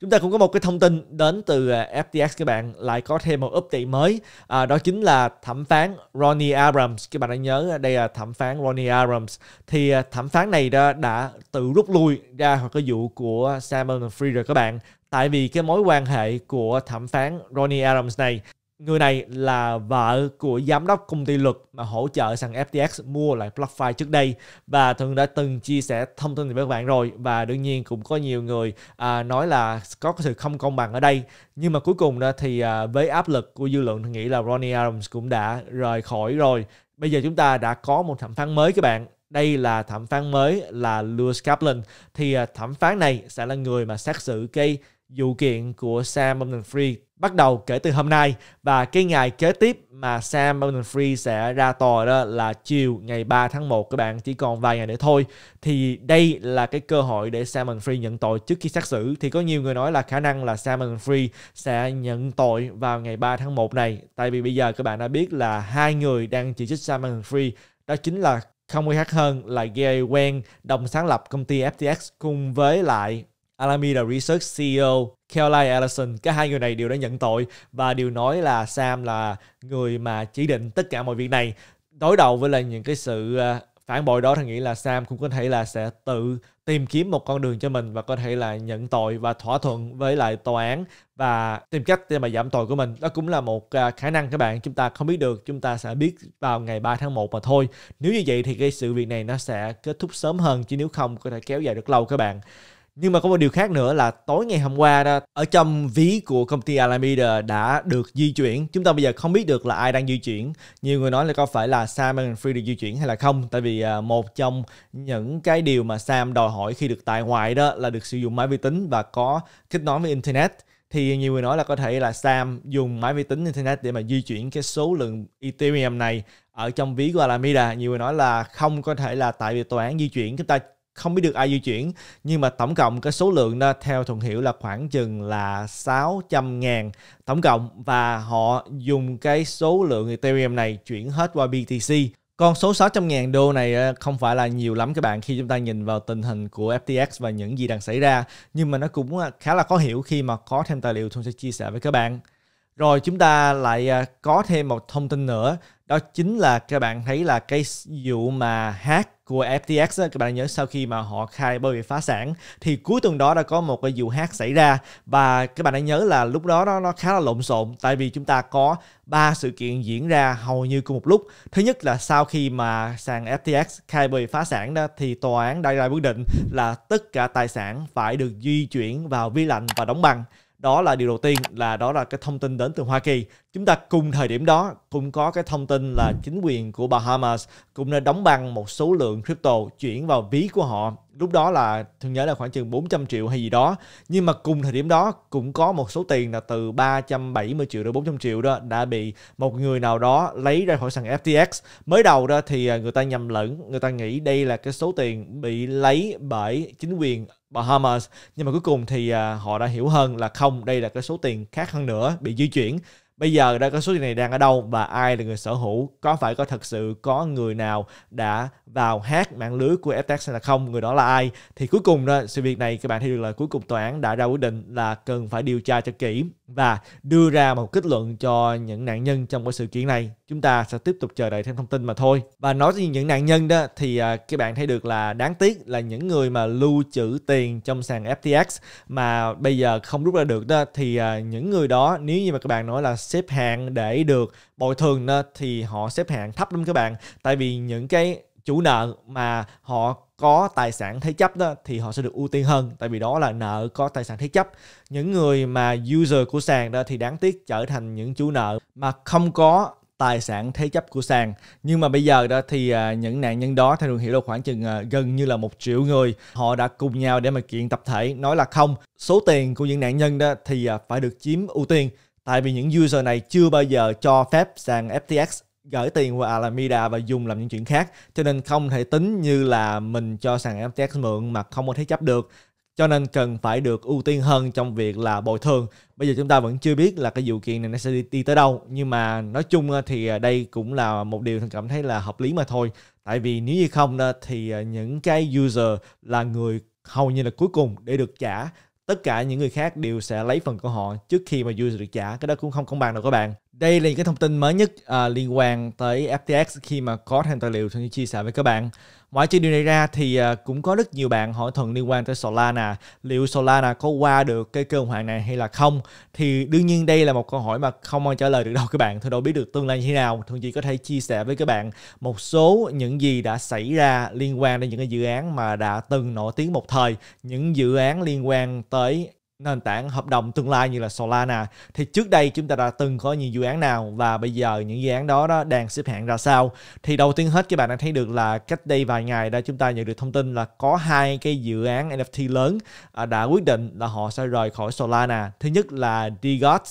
Chúng ta cũng có một cái thông tin đến từ à, FTX các bạn lại có thêm một update mới à, đó chính là thẩm phán Ronnie Abrams các bạn đã nhớ à, đây là thẩm phán Ronnie Abrams thì à, thẩm phán này đã, đã tự rút lui ra khỏi cái vụ của Simon Frieder các bạn tại vì cái mối quan hệ của thẩm phán Ronnie Adams này Người này là vợ của giám đốc công ty luật mà hỗ trợ sàn FTX mua lại BlockFi trước đây và thường đã từng chia sẻ thông tin với các bạn rồi và đương nhiên cũng có nhiều người à, nói là có sự không công bằng ở đây nhưng mà cuối cùng đó thì à, với áp lực của dư luận thì nghĩ là Ronnie Adams cũng đã rời khỏi rồi. Bây giờ chúng ta đã có một thẩm phán mới các bạn đây là thẩm phán mới là Lewis Kaplan thì à, thẩm phán này sẽ là người mà xét xử cái vụ kiện của Sam Bankman-Fried bắt đầu kể từ hôm nay và cái ngày kế tiếp mà Sam Bankman Free sẽ ra tòa đó là chiều ngày 3 tháng 1 các bạn chỉ còn vài ngày nữa thôi thì đây là cái cơ hội để Sam Bankman Free nhận tội trước khi xét xử thì có nhiều người nói là khả năng là Sam Bankman Free sẽ nhận tội vào ngày 3 tháng 1 này tại vì bây giờ các bạn đã biết là hai người đang chỉ trích Sam Bankman Free đó chính là không ai khác hơn là Gary Wang, đồng sáng lập công ty FTX cùng với lại Alameda Research CEO Caroline Ellison, cả hai người này đều đã nhận tội và đều nói là Sam là người mà chỉ định tất cả mọi việc này. Đối đầu với là những cái sự ờ, phản bội đó thì nghĩ là Sam cũng có thể là sẽ tự tìm kiếm một con đường cho mình và có thể là nhận tội và thỏa thuận với lại tòa án và tìm cách để mà giảm tội của mình. Đó cũng là một ờ, khả năng các bạn chúng ta không biết được, chúng ta sẽ biết vào ngày 3 tháng 1 mà thôi. Nếu như vậy thì cái sự việc này nó sẽ kết thúc sớm hơn chứ nếu không có thể kéo dài được lâu các bạn nhưng mà có một điều khác nữa là tối ngày hôm qua đó ở trong ví của công ty Alameda đã được di chuyển chúng ta bây giờ không biết được là ai đang di chuyển nhiều người nói là có phải là Sam and Free được di chuyển hay là không tại vì à, một trong những cái điều mà Sam đòi hỏi khi được tại ngoại đó là được sử dụng máy vi tính và có kết nối với internet thì nhiều người nói là có thể là Sam dùng máy vi tính internet để mà di chuyển cái số lượng Ethereum này ở trong ví của Alameda nhiều người nói là không có thể là tại vì tòa án di chuyển chúng ta không biết được ai di chuyển nhưng mà tổng cộng cái số lượng đó theo thuận hiểu là khoảng chừng là 600 ngàn tổng cộng và họ dùng cái số lượng Ethereum này chuyển hết qua BTC con số 600 ngàn đô này ờ, không phải là nhiều lắm các bạn khi chúng ta nhìn vào tình hình của FTX và những gì đang xảy ra nhưng mà nó cũng ờ, khá là khó hiểu khi mà có thêm tài liệu tôi sẽ chia sẻ với các bạn rồi chúng ta lại à, có thêm một thông tin nữa đó chính là các bạn thấy là cái vụ mà hack của FTX đó, các bạn nhớ sau khi mà họ khai bởi vì phá sản thì cuối tuần đó đã có một cái vụ hack xảy ra và các bạn đã nhớ là lúc đó nó nó khá là lộn xộn tại vì chúng ta có ba sự kiện diễn ra hầu như cùng một lúc thứ nhất là sau khi mà sàn FTX khai bởi phá sản đó thì tòa án đã ra quyết định là tất cả tài sản phải được di chuyển vào vi lạnh và đóng băng đó là điều đầu tiên là đó là cái thông tin đến từ Hoa Kỳ chúng ta cùng thời điểm đó cũng có cái thông tin là chính quyền của Bahamas cũng đã đóng băng một số lượng crypto chuyển vào ví của họ lúc đó là thường nhớ là khoảng chừng 400 triệu hay gì đó nhưng mà cùng thời điểm đó cũng có một số tiền là từ 370 triệu đến 400 triệu đó đã bị một người nào đó lấy ra khỏi sàn FTX mới đầu đó thì à, người ta nhầm lẫn người ta nghĩ đây là cái số tiền bị lấy bởi chính quyền Bahamas nhưng mà cuối cùng thì à, họ đã hiểu hơn là không đây là cái số tiền khác hơn nữa bị di chuyển bây giờ đã có số tiền này đang ở đâu và ai là người sở hữu có phải có thật sự có người nào đã vào hát mạng lưới của FTX hay là không người đó là ai thì cuối cùng đó sự việc này các bạn thấy được là cuối cùng tòa án đã ra quyết định là cần phải điều tra cho kỹ và đưa ra một kết luận cho những nạn nhân trong cái sự kiện này chúng ta sẽ tiếp tục chờ đợi thêm thông tin mà thôi và nói về những nạn nhân đó thì à, các bạn thấy được là đáng tiếc là những người mà lưu trữ tiền trong sàn FTX mà bây giờ không rút ra được đó thì à, những người đó nếu như mà các bạn nói là xếp hạng để được bồi thường đó thì họ xếp hạng thấp lắm các bạn tại vì những cái chủ nợ mà họ có tài sản thế chấp đó thì họ sẽ được ưu tiên hơn tại vì đó là nợ có tài sản thế chấp những người mà user của sàn đó thì đáng tiếc trở thành những chủ nợ mà không có tài sản thế chấp của sàn nhưng mà bây giờ đó thì à, những nạn nhân đó theo đường hiểu là khoảng chừng à, gần như là một triệu người họ đã cùng nhau để mà kiện tập thể nói là không số tiền của những nạn nhân đó thì à, phải được chiếm ưu tiên tại vì những user này chưa bao giờ cho phép sàn FTX gửi tiền qua Alameda và dùng làm những chuyện khác cho nên không thể tính như là mình cho sàn FTX mượn mà không có thế chấp được cho nên cần phải được ưu tiên hơn trong việc là bồi thường bây giờ chúng ta vẫn chưa biết là cái vụ kiện này nó sẽ đi, đi tới đâu nhưng mà nói chung thì à, đây cũng là một điều thần cảm thấy là hợp lý mà thôi tại vì nếu như không thì à, những cái user là người hầu như là cuối cùng để được trả tất cả những người khác đều sẽ lấy phần của họ trước khi mà user được trả cái đó cũng không công bằng đâu các bạn đây là những cái thông tin mới nhất uh, liên quan tới FTX khi mà có thêm tài liệu Thuận chia sẻ với các bạn. Ngoài chuyện điều này ra thì uh, cũng có rất nhiều bạn hỏi Thuận liên quan tới Solana. Liệu Solana có qua được cái cơn hoàng này hay là không? Thì đương nhiên đây là một câu hỏi mà không ai trả lời được đâu các bạn. Thôi đâu biết được tương lai như thế nào. Thuận chỉ có thể chia sẻ với các bạn một số những gì đã xảy ra liên quan đến những cái dự án mà đã từng nổi tiếng một thời. Những dự án liên quan tới nền tảng hợp đồng tương lai như là Solana thì trước đây chúng ta đã từng có nhiều dự án nào và bây giờ những dự án đó, đó đang xếp hạng ra sao thì đầu tiên hết các bạn đã thấy được là cách đây vài ngày đã chúng ta nhận được thông tin là có hai cái dự án NFT lớn à, đã quyết định là họ sẽ rời khỏi Solana thứ nhất là DGOT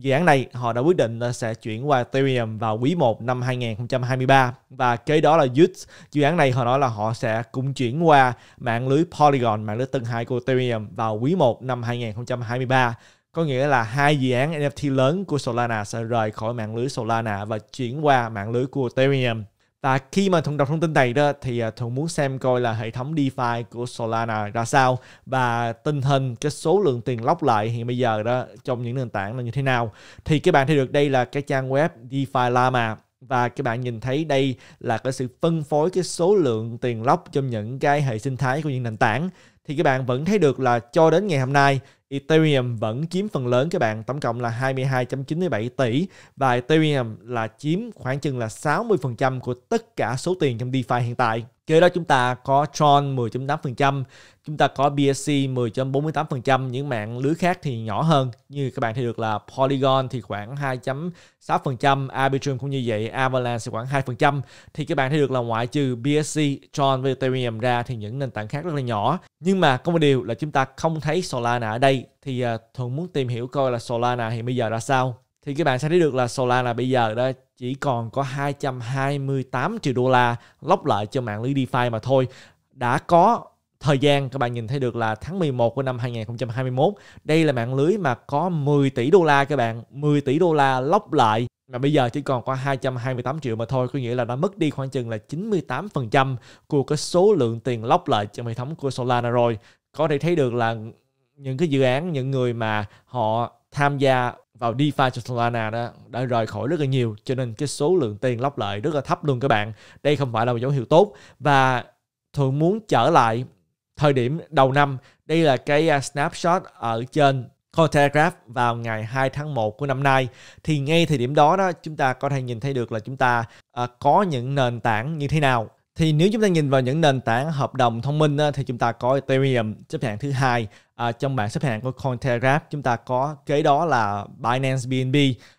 dự án này họ đã quyết định sẽ chuyển qua Ethereum vào quý 1 năm 2023 và kế đó là Youth. Dự án này họ nói là họ sẽ cũng chuyển qua mạng lưới Polygon, mạng lưới tầng 2 của Ethereum vào quý 1 năm 2023. Có nghĩa là hai dự án NFT lớn của Solana sẽ rời khỏi mạng lưới Solana và chuyển qua mạng lưới của Ethereum. Và khi mà Thuận đọc thông tin này đó thì à, Thuận muốn xem coi là hệ thống DeFi của Solana ra sao và tình hình cái số lượng tiền lóc lại hiện bây giờ đó trong những nền tảng là như thế nào. Thì các bạn thấy được đây là cái trang web DeFi Lama và các bạn nhìn thấy đây là cái sự phân phối cái số lượng tiền lóc trong những cái hệ sinh thái của những nền tảng thì các bạn vẫn thấy được là cho đến ngày hôm nay Ethereum vẫn chiếm phần lớn các bạn, tổng cộng là 22.97 tỷ và Ethereum là chiếm khoảng chừng là 60% của tất cả số tiền trong DeFi hiện tại. Kế đó chúng ta có Tron 10.8%, chúng ta có BSC 10.48%, những mạng lưới khác thì nhỏ hơn. Như các bạn thấy được là Polygon thì khoảng 2.6%, Arbitrum cũng như vậy, Avalanche thì khoảng 2%. Thì các bạn thấy được là ngoại trừ BSC, Tron và Ethereum ra thì những nền tảng khác rất là nhỏ. Nhưng mà có một điều là chúng ta không thấy Solana ở đây. Thì ờ, Thuận muốn tìm hiểu coi là Solana hiện bây giờ ra sao. Thì các bạn sẽ thấy được là Solana bây giờ đó chỉ còn có 228 triệu đô la lóc lợi cho mạng lưới DeFi mà thôi. Đã có thời gian các bạn nhìn thấy được là tháng 11 của năm 2021. Đây là mạng lưới mà có 10 tỷ đô la các bạn, 10 tỷ đô la lóc lại mà bây giờ chỉ còn có 228 triệu mà thôi, có nghĩa là nó mất đi khoảng chừng là 98% của cái số lượng tiền lóc lại cho hệ thống của Solana rồi. Có thể thấy được là những cái dự án, những người mà họ tham gia vào DeFi cho Solana đó đã rời khỏi rất là nhiều cho nên cái số lượng tiền lóc lợi rất là thấp luôn các bạn đây không phải là một dấu hiệu tốt và thường muốn trở lại thời điểm đầu năm đây là cái à, snapshot ở trên Cointelegraph vào ngày 2 tháng 1 của năm nay thì ngay thời điểm đó đó chúng ta có thể nhìn thấy được là chúng ta uh, có những nền tảng như thế nào thì nếu chúng ta nhìn vào những nền tảng hợp đồng thông minh thì chúng ta có Ethereum xếp hạng thứ hai à, trong bảng xếp hạng của Cointelegraph chúng ta có kế đó là Binance BNB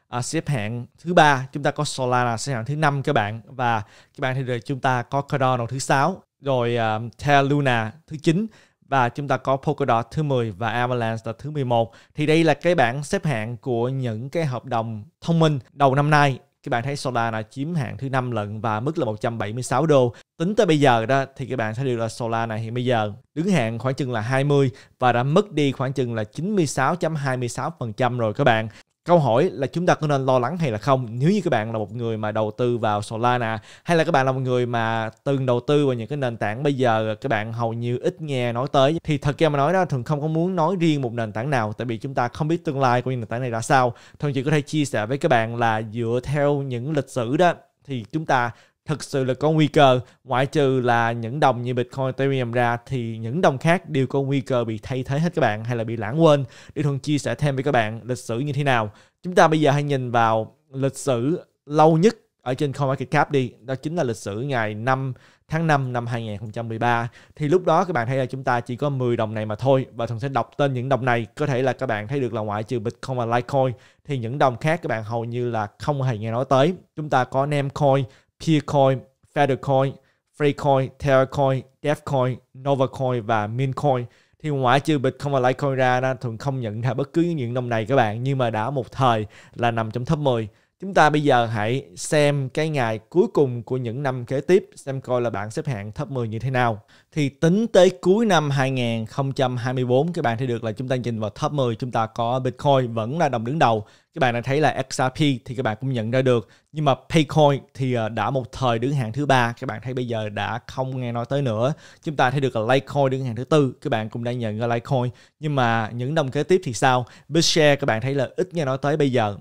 à, xếp hạng thứ ba chúng ta có Solana xếp hạng thứ năm các bạn và các bạn thì rồi chúng ta có Cardano thứ sáu rồi um, à, Terra Luna thứ chín và chúng ta có Polkadot thứ 10 và Avalanche là thứ 11. Thì đây là cái bảng xếp hạng của những cái hợp đồng thông minh đầu năm nay các bạn thấy Solana chiếm hạng thứ năm lần và mức là 176 đô. Tính tới bây giờ đó thì các bạn thấy được là Solana hiện bây giờ đứng hạng khoảng chừng là 20 và đã mất đi khoảng chừng là 96.26% rồi các bạn câu hỏi là chúng ta có nên lo lắng hay là không nếu như các bạn là một người mà đầu tư vào Solana hay là các bạn là một người mà từng đầu tư vào những cái nền tảng bây giờ các bạn hầu như ít nghe nói tới thì thật ra mà nói đó thường không có muốn nói riêng một nền tảng nào tại vì chúng ta không biết tương lai của nền tảng này ra sao thường chỉ có thể chia sẻ với các bạn là dựa theo những lịch sử đó thì chúng ta thực sự là có nguy cơ ngoại trừ là những đồng như Bitcoin Ethereum ra thì những đồng khác đều có nguy cơ bị thay thế hết các bạn hay là bị lãng quên để thường chia sẻ thêm với các bạn lịch sử như thế nào chúng ta bây giờ hãy nhìn vào lịch sử lâu nhất ở trên CoinMarketCap đi đó chính là lịch sử ngày 5 tháng 5 năm 2013 thì lúc đó các bạn thấy là chúng ta chỉ có 10 đồng này mà thôi và thường sẽ đọc tên những đồng này có thể là các bạn thấy được là ngoại trừ Bitcoin và Litecoin thì những đồng khác các bạn hầu như là không hề nghe nói tới chúng ta có Namecoin Peercoin, Feathercoin, Freecoin, Terracoin, Devcoin, Novacoin và Mincoin thì ngoại trừ Bitcoin và Litecoin ra nó thường không nhận ra bất cứ những năm này các bạn nhưng mà đã một thời là nằm trong top 10 chúng ta bây giờ hãy xem cái ngày cuối cùng của những năm kế tiếp xem coi là bạn xếp hạng top 10 như thế nào thì tính tới cuối năm 2024 các bạn thấy được là chúng ta nhìn vào top 10 chúng ta có Bitcoin vẫn là đồng đứng đầu các bạn đã thấy là XRP thì các bạn cũng nhận ra được nhưng mà Paycoin thì ờ, đã một thời đứng hàng thứ ba các bạn thấy bây giờ đã không nghe nói tới nữa chúng ta thấy được là Litecoin đứng hàng thứ tư các bạn cũng đã nhận ra Litecoin nhưng mà những đồng kế tiếp thì sao Bitshare các bạn thấy là ít nghe nói tới bây giờ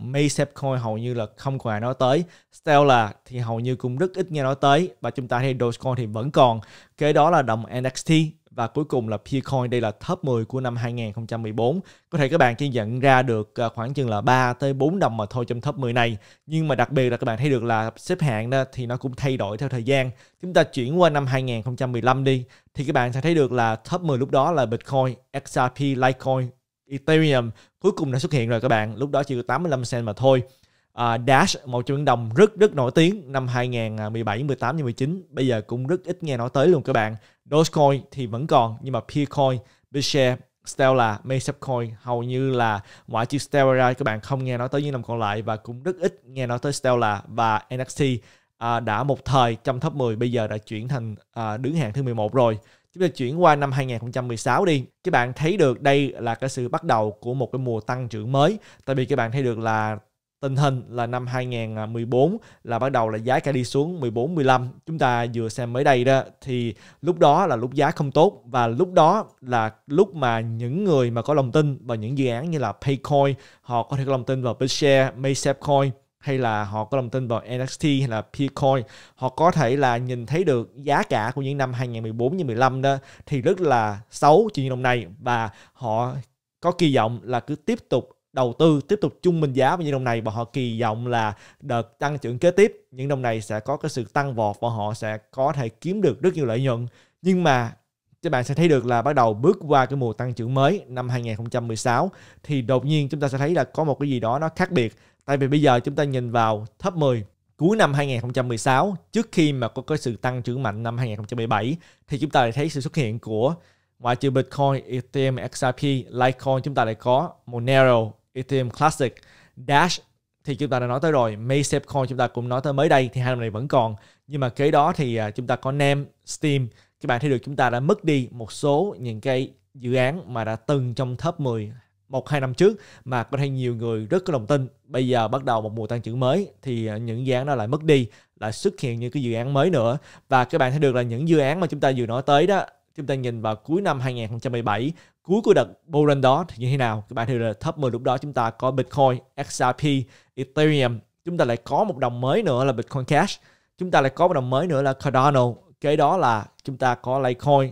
Coin hầu như là không còn ai nói tới Stellar thì hầu như cũng rất ít nghe nói tới và chúng ta thấy Dogecoin thì vẫn còn kế đó là đồng dòng NXT và cuối cùng là Peercoin đây là top 10 của năm 2014. Có thể các bạn chỉ nhận ra được à, khoảng chừng là 3 tới 4 đồng mà thôi trong top 10 này. Nhưng mà đặc biệt là các bạn thấy được là xếp hạng đó thì nó cũng thay đổi theo thời gian. Chúng ta chuyển qua năm 2015 đi thì các bạn sẽ thấy được là top 10 lúc đó là Bitcoin, XRP, Litecoin, Ethereum cuối cùng đã xuất hiện rồi các bạn, lúc đó chỉ có 85 cent mà thôi uh, Dash một trong những đồng rất rất nổi tiếng năm 2017, 18 19 bây giờ cũng rất ít nghe nói tới luôn các bạn. Dogecoin thì vẫn còn nhưng mà Peercoin, Bitshare, Stellar, Coin hầu như là ngoại trừ Stellar các bạn không nghe nói tới những năm còn lại và cũng rất ít nghe nói tới Stellar và NXT uh, à, đã một thời trong top 10 bây giờ đã chuyển thành uh, đứng hạng thứ 11 rồi chúng ta chuyển qua năm 2016 đi các bạn thấy được đây là cái sự bắt đầu của một cái mùa tăng trưởng mới tại vì các bạn thấy được là tình hình là năm 2014 là bắt đầu là giá cả đi xuống 14 15 chúng ta vừa xem mới đây đó thì lúc đó là lúc giá không tốt và lúc đó là lúc mà những người mà có lòng tin vào những dự án như là Paycoin họ có thể có lòng tin vào Bitshare, Maycepcoin hay là họ có lòng tin vào NXT hay là Pcoin họ có thể là nhìn thấy được giá cả của những năm 2014 như 15 đó thì rất là xấu cho những năm này và họ có kỳ vọng là cứ tiếp tục đầu tư tiếp tục chung bình giá vào những đồng này và họ kỳ vọng là đợt tăng trưởng kế tiếp những đồng này sẽ có cái sự tăng vọt và họ sẽ có thể kiếm được rất nhiều lợi nhuận nhưng mà các bạn sẽ thấy được là bắt đầu bước qua cái mùa tăng trưởng mới năm 2016 thì đột nhiên chúng ta sẽ thấy là có một cái gì đó nó khác biệt tại vì bây giờ chúng ta nhìn vào thấp 10 cuối năm 2016 trước khi mà có cái sự tăng trưởng mạnh năm 2017 thì chúng ta lại thấy sự xuất hiện của ngoại trừ Bitcoin, Ethereum, XRP, Litecoin chúng ta lại có Monero Ethereum Classic, Dash thì chúng ta đã nói tới rồi, Maysafe Coin chúng ta cũng nói tới mới đây thì hai năm này vẫn còn. Nhưng mà kế đó thì à, chúng ta có Nem, Steam. Các bạn thấy được chúng ta đã mất đi một số những cái dự án mà đã từng trong top 10 một hai năm trước mà có thể nhiều người rất có lòng tin bây giờ bắt đầu một mùa tăng trưởng mới thì à, những dự án đó lại mất đi lại xuất hiện những cái dự án mới nữa và các bạn thấy được là những dự án mà chúng ta vừa nói tới đó chúng ta nhìn vào cuối năm 2017 cuối của đợt bull run đó thì như thế nào các bạn thấy là thấp 10 lúc đó chúng ta có Bitcoin, XRP, Ethereum chúng ta lại có một đồng mới nữa là Bitcoin Cash chúng ta lại có một đồng mới nữa là Cardano kế đó là chúng ta có Litecoin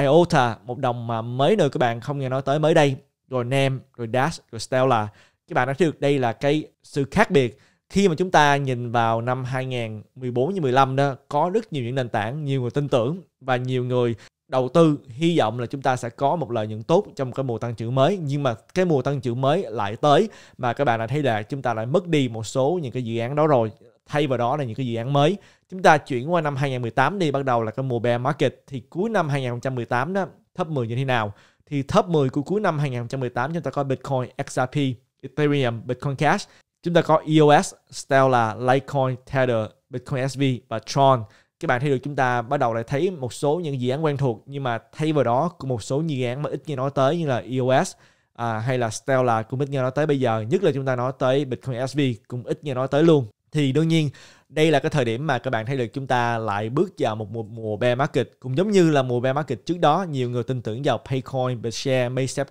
IOTA một đồng mà mới nơi các bạn không nghe nói tới mới đây rồi NEM rồi Dash rồi Stellar các bạn đã thấy được đây là cái sự khác biệt khi mà chúng ta nhìn vào năm 2014 như 15 đó có rất nhiều những nền tảng nhiều người tin tưởng và nhiều người đầu tư hy vọng là chúng ta sẽ có một lợi nhuận tốt trong cái mùa tăng trưởng mới nhưng mà cái mùa tăng trưởng mới lại tới mà các bạn đã thấy là chúng ta lại mất đi một số những cái dự án đó rồi thay vào đó là những cái dự án mới chúng ta chuyển qua năm 2018 đi bắt đầu là cái mùa bear market thì cuối năm 2018 đó thấp 10 như thế nào thì thấp 10 của cuối năm 2018 chúng ta có Bitcoin, XRP, Ethereum, Bitcoin Cash chúng ta có EOS, Stellar, Litecoin, Tether, Bitcoin SV và Tron các bạn thấy được chúng ta bắt đầu lại thấy một số những dự án quen thuộc nhưng mà thay vào đó có một số dự án mà ít nghe nói tới như là EOS à, hay là Stellar cũng ít nghe nói tới bây giờ nhất là chúng ta nói tới Bitcoin SV cũng ít nghe nói tới luôn thì đương nhiên đây là cái thời điểm mà các bạn thấy được chúng ta lại bước vào một mùa, mùa bear market cũng giống như là mùa bear market trước đó nhiều người tin tưởng vào Paycoin, Bitshare, Maystack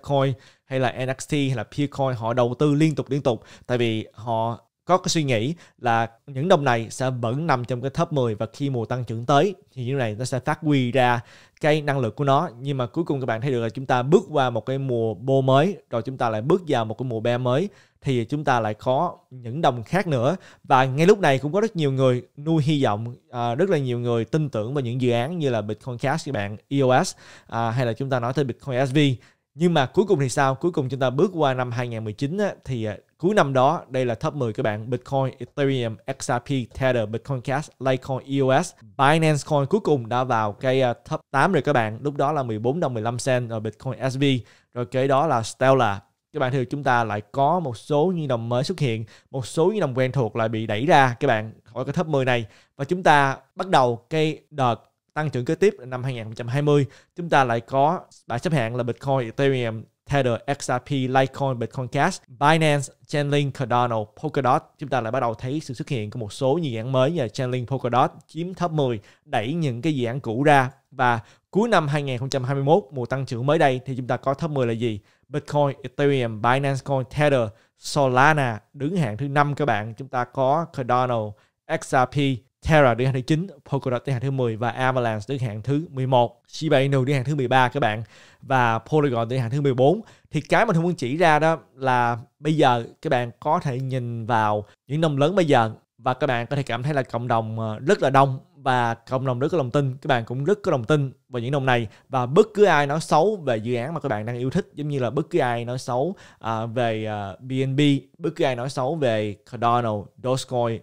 hay là NXT hay là Peercoin họ đầu tư liên tục liên tục tại vì họ có cái suy nghĩ là những đồng này sẽ vẫn nằm trong cái top 10 và khi mùa tăng trưởng tới thì như này nó sẽ phát huy ra cái năng lực của nó nhưng mà cuối cùng các bạn thấy được là chúng ta bước qua một cái mùa bô mới rồi chúng ta lại bước vào một cái mùa be mới thì chúng ta lại có những đồng khác nữa và ngay lúc này cũng có rất nhiều người nuôi hy vọng à, rất là nhiều người tin tưởng vào những dự án như là Bitcoin Cash các bạn EOS à, hay là chúng ta nói tới Bitcoin SV nhưng mà cuối cùng thì sao? Cuối cùng chúng ta bước qua năm 2019 á, thì à, cuối năm đó đây là top 10 các bạn Bitcoin, Ethereum, XRP, Tether, Bitcoin Cash, Litecoin, EOS, Binance Coin cuối cùng đã vào cái à, top 8 rồi các bạn. Lúc đó là 14 đồng 15 cent rồi Bitcoin SV, rồi kế đó là Stellar. Các bạn thấy chúng ta lại có một số nhi đồng mới xuất hiện, một số nhi đồng quen thuộc lại bị đẩy ra các bạn khỏi cái top 10 này và chúng ta bắt đầu cái đợt tăng trưởng kế tiếp năm 2020 chúng ta lại có bảng xếp hạng là Bitcoin, Ethereum, Tether, XRP, Litecoin, Bitcoin Cash, Binance, Chainlink, Cardano, Polkadot. Chúng ta lại bắt đầu thấy sự xuất hiện của một số dự án mới như Chainlink, Polkadot chiếm top 10, đẩy những cái dự án cũ ra. Và cuối năm 2021, mùa tăng trưởng mới đây thì chúng ta có top 10 là gì? Bitcoin, Ethereum, Binance Coin, Tether, Solana đứng hạng thứ năm các bạn. Chúng ta có Cardano, XRP, Terra đứng hàng thứ 9, Polkadot đứng hàng thứ 10 và Avalanche đứng hàng thứ 11. Shiba Inu đứng hàng thứ 13 các bạn và Polygon đứng hàng thứ 14. Thì cái mà mình muốn chỉ ra đó là bây giờ các bạn có thể nhìn vào những nông lớn bây giờ và các bạn có thể cảm thấy là cộng đồng ờ, rất là đông và cộng đồng rất có lòng tin các bạn cũng rất có lòng tin vào những đồng này và bất cứ ai nói xấu về dự án mà các bạn đang yêu thích giống như là bất cứ ai nói xấu uh, về uh, ờ, BNB bất cứ ai nói xấu về Cardano, Dogecoin,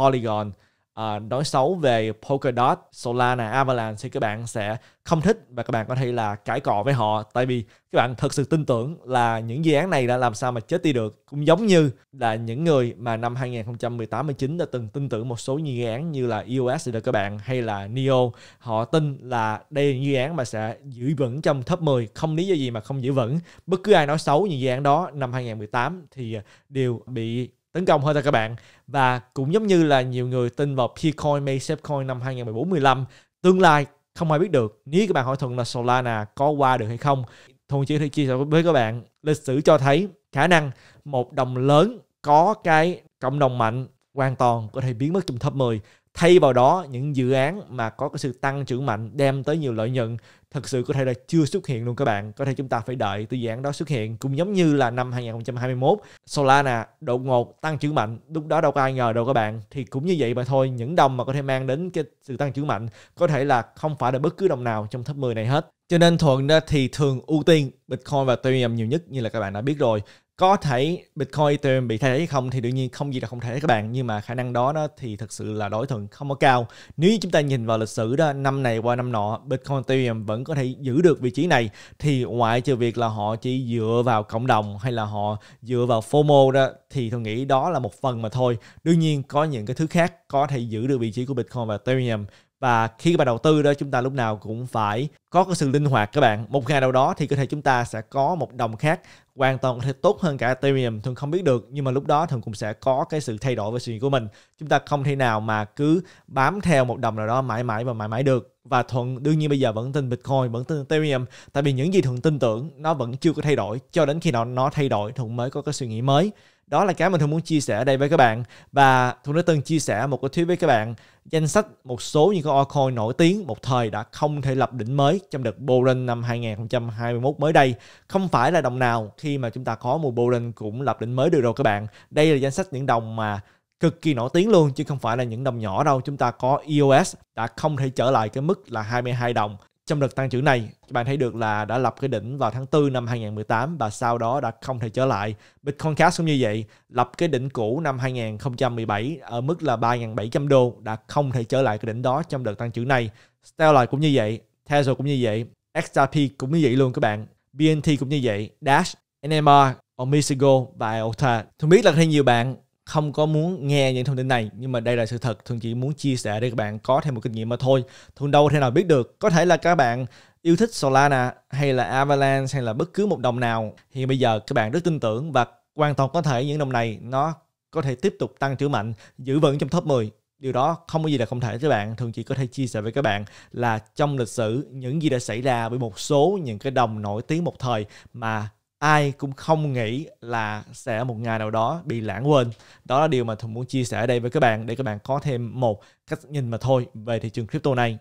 Polygon uh, nói xấu về Polkadot, Solana, Avalanche thì các bạn sẽ không thích và các bạn có thể là cãi cọ với họ tại vì các bạn thực sự tin tưởng là những dự án này đã làm sao mà chết đi được cũng giống như là những người mà năm 2018-19 đã từng tin tưởng một số dự án như là EOS được các bạn hay là NEO họ tin là đây là dự án mà sẽ giữ vững trong top 10 không lý do gì mà không giữ vững bất cứ ai nói xấu những dự án đó năm 2018 thì đều bị tấn công hơn thôi các bạn và cũng giống như là nhiều người tin vào Pcoin, Coin năm 2014 15 tương lai không ai biết được nếu các bạn hỏi thuận là Solana có qua được hay không thuận chỉ thì chia sẻ với các bạn lịch sử cho thấy khả năng một đồng lớn có cái cộng đồng mạnh hoàn toàn có thể biến mất trong top 10 thay vào đó những dự án mà có cái sự tăng trưởng mạnh đem tới nhiều lợi nhuận thật sự có thể là chưa xuất hiện luôn các bạn có thể chúng ta phải đợi từ dự án đó xuất hiện cũng giống như là năm 2021 Solana đột ngột tăng trưởng mạnh lúc đó đâu có ai ngờ đâu các bạn thì cũng như vậy mà thôi những đồng mà có thể mang đến cái sự tăng trưởng mạnh có thể là không phải là bất cứ đồng nào trong top 10 này hết cho nên thuận thì thường ưu tiên Bitcoin và Ethereum nhiều nhất như là các bạn đã biết rồi có thể Bitcoin Ethereum bị thay thế không thì đương nhiên không gì là không thể các bạn nhưng mà khả năng đó đó thì thực sự là đối thuận không có cao nếu chúng ta nhìn vào lịch sử đó năm này qua năm nọ Bitcoin Ethereum vẫn có thể giữ được vị trí này thì ngoại trừ việc là họ chỉ dựa vào cộng đồng hay là họ dựa vào FOMO đó thì tôi nghĩ đó là một phần mà thôi đương nhiên có những cái thứ khác có thể giữ được vị trí của Bitcoin và Ethereum và khi các bạn đầu tư đó chúng ta lúc nào cũng phải có cái sự linh hoạt các bạn một ngày nào đó thì có thể chúng ta sẽ có một đồng khác hoàn toàn có thể tốt hơn cả Ethereum thường không biết được nhưng mà lúc đó thường cũng sẽ có cái sự thay đổi về suy nghĩ của mình chúng ta không thể nào mà cứ bám theo một đồng nào đó mãi mãi và mãi mãi được và thuận đương nhiên bây giờ vẫn tin bitcoin vẫn tin ethereum tại vì những gì thuận tin tưởng nó vẫn chưa có thay đổi cho đến khi nào nó thay đổi thuận mới có cái suy nghĩ mới đó là cái mình thường muốn chia sẻ ở đây với các bạn và thuận đã từng chia sẻ một cái thuyết với các bạn danh sách một số những con altcoin nổi tiếng một thời đã không thể lập đỉnh mới trong đợt bull run năm 2021 mới đây không phải là đồng nào khi mà chúng ta có mùa run cũng lập đỉnh mới được rồi các bạn đây là danh sách những đồng mà cực kỳ nổi tiếng luôn chứ không phải là những đồng nhỏ đâu. Chúng ta có EOS đã không thể trở lại cái mức là 22 đồng trong đợt tăng trưởng này. Các Bạn thấy được là đã lập cái đỉnh vào tháng 4 năm 2018 và sau đó đã không thể trở lại. Bitcoin Cash cũng như vậy, lập cái đỉnh cũ năm 2017 ở mức là 3.700 đô đã không thể trở lại cái đỉnh đó trong đợt tăng trưởng này. Stellar cũng như vậy, Tesla cũng như vậy, XRP cũng như vậy luôn các bạn. BNT cũng như vậy, Dash, NMR, Omisego và IOTA. Tôi biết là thêm nhiều bạn không có muốn nghe những thông tin này nhưng mà đây là sự thật thường chỉ muốn chia sẻ để các bạn có thêm một kinh nghiệm mà thôi thường đâu thể nào biết được có thể là các bạn yêu thích Solana hay là Avalanche hay là bất cứ một đồng nào thì bây giờ các bạn rất tin tưởng và hoàn toàn có thể những đồng này nó có thể tiếp tục tăng trưởng mạnh giữ vững trong top 10 điều đó không có gì là không thể các bạn thường chỉ có thể chia sẻ với các bạn là trong lịch sử những gì đã xảy ra với một số những cái đồng nổi tiếng một thời mà ai cũng không nghĩ là sẽ một ngày nào đó bị lãng quên đó là điều mà thùng muốn chia sẻ ở đây với các bạn để các bạn có thêm một cách nhìn mà thôi về thị trường crypto này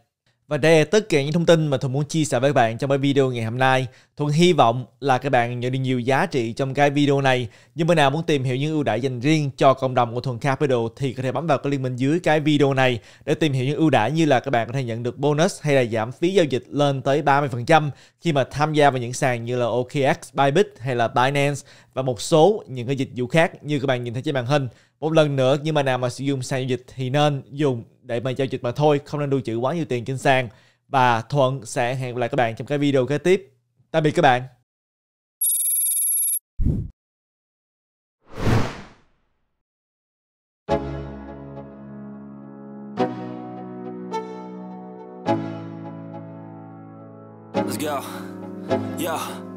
và đây là tất cả những thông tin mà Thuận muốn chia sẻ với các bạn trong cái video ngày hôm nay. Thuận hy vọng là các bạn nhận được nhiều giá trị trong cái video này. Nhưng mà nào muốn tìm hiểu những ưu đãi dành riêng cho cộng đồng của Thuận Capital thì có thể bấm vào cái link bên dưới cái video này để tìm hiểu những ưu đãi như là các bạn có thể nhận được bonus hay là giảm phí giao dịch lên tới 30% khi mà tham gia vào những sàn như là OKX, Bybit hay là Binance và một số những cái dịch vụ khác như các bạn nhìn thấy trên màn hình. Một lần nữa, nhưng mà nào mà sử dụng sàn giao dịch thì nên dùng để mà giao dịch mà thôi không nên lưu trữ quá nhiều tiền trên sàn và thuận sẽ hẹn gặp lại các bạn trong cái video kế tiếp tạm biệt các bạn Let's go. Yeah.